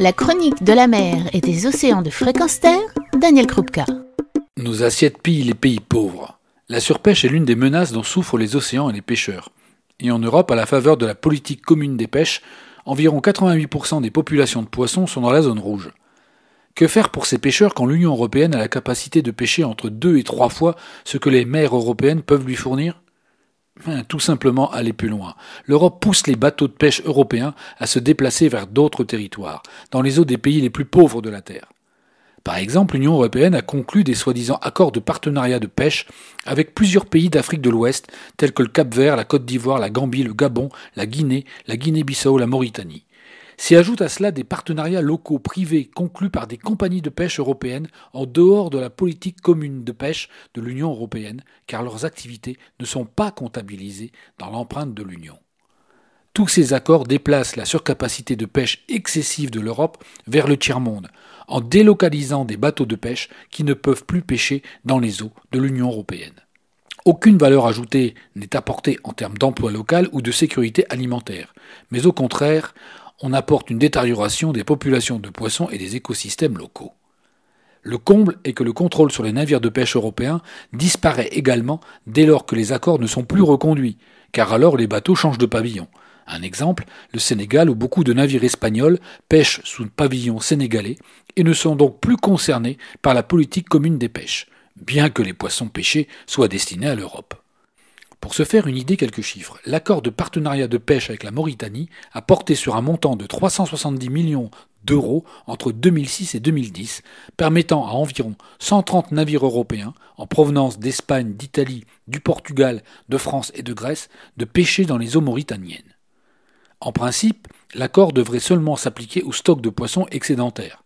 la chronique de la mer et des océans de fréquence terre, Daniel Krupka. Nos assiettes pillent les pays pauvres. La surpêche est l'une des menaces dont souffrent les océans et les pêcheurs. Et en Europe, à la faveur de la politique commune des pêches, environ 88% des populations de poissons sont dans la zone rouge. Que faire pour ces pêcheurs quand l'Union européenne a la capacité de pêcher entre deux et trois fois ce que les mers européennes peuvent lui fournir tout simplement aller plus loin. L'Europe pousse les bateaux de pêche européens à se déplacer vers d'autres territoires, dans les eaux des pays les plus pauvres de la Terre. Par exemple, l'Union européenne a conclu des soi-disant accords de partenariat de pêche avec plusieurs pays d'Afrique de l'Ouest, tels que le Cap Vert, la Côte d'Ivoire, la Gambie, le Gabon, la Guinée, la Guinée-Bissau, la Mauritanie. S'y ajoutent à cela des partenariats locaux privés conclus par des compagnies de pêche européennes en dehors de la politique commune de pêche de l'Union européenne, car leurs activités ne sont pas comptabilisées dans l'empreinte de l'Union. Tous ces accords déplacent la surcapacité de pêche excessive de l'Europe vers le tiers-monde, en délocalisant des bateaux de pêche qui ne peuvent plus pêcher dans les eaux de l'Union européenne. Aucune valeur ajoutée n'est apportée en termes d'emploi local ou de sécurité alimentaire, mais au contraire, on apporte une détérioration des populations de poissons et des écosystèmes locaux. Le comble est que le contrôle sur les navires de pêche européens disparaît également dès lors que les accords ne sont plus reconduits, car alors les bateaux changent de pavillon. Un exemple, le Sénégal où beaucoup de navires espagnols pêchent sous pavillon sénégalais et ne sont donc plus concernés par la politique commune des pêches, bien que les poissons pêchés soient destinés à l'Europe. Pour se faire une idée, quelques chiffres. L'accord de partenariat de pêche avec la Mauritanie a porté sur un montant de 370 millions d'euros entre 2006 et 2010, permettant à environ 130 navires européens, en provenance d'Espagne, d'Italie, du Portugal, de France et de Grèce, de pêcher dans les eaux mauritaniennes. En principe, l'accord devrait seulement s'appliquer aux stocks de poissons excédentaires.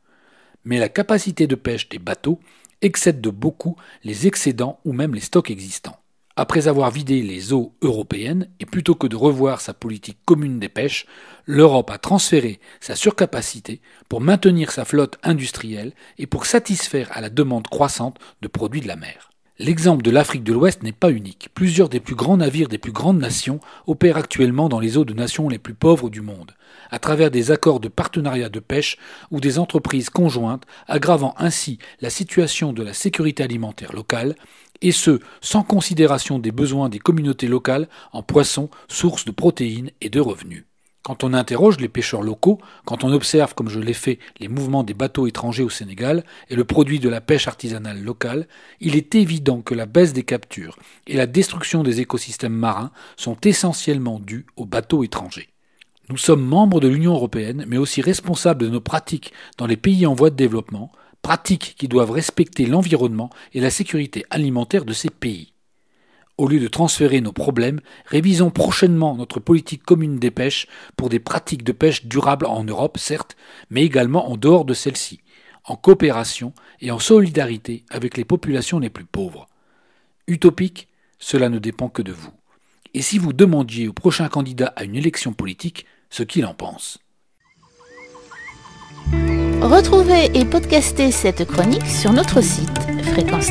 Mais la capacité de pêche des bateaux excède de beaucoup les excédents ou même les stocks existants. Après avoir vidé les eaux européennes, et plutôt que de revoir sa politique commune des pêches, l'Europe a transféré sa surcapacité pour maintenir sa flotte industrielle et pour satisfaire à la demande croissante de produits de la mer. L'exemple de l'Afrique de l'Ouest n'est pas unique. Plusieurs des plus grands navires des plus grandes nations opèrent actuellement dans les eaux de nations les plus pauvres du monde, à travers des accords de partenariat de pêche ou des entreprises conjointes, aggravant ainsi la situation de la sécurité alimentaire locale, et ce, sans considération des besoins des communautés locales en poissons, sources de protéines et de revenus. Quand on interroge les pêcheurs locaux, quand on observe, comme je l'ai fait, les mouvements des bateaux étrangers au Sénégal et le produit de la pêche artisanale locale, il est évident que la baisse des captures et la destruction des écosystèmes marins sont essentiellement dues aux bateaux étrangers. Nous sommes membres de l'Union européenne, mais aussi responsables de nos pratiques dans les pays en voie de développement, pratiques qui doivent respecter l'environnement et la sécurité alimentaire de ces pays. Au lieu de transférer nos problèmes, révisons prochainement notre politique commune des pêches pour des pratiques de pêche durables en Europe, certes, mais également en dehors de celle-ci, en coopération et en solidarité avec les populations les plus pauvres. Utopique, cela ne dépend que de vous. Et si vous demandiez au prochain candidat à une élection politique ce qu'il en pense Retrouvez et podcastez cette chronique sur notre site fréquence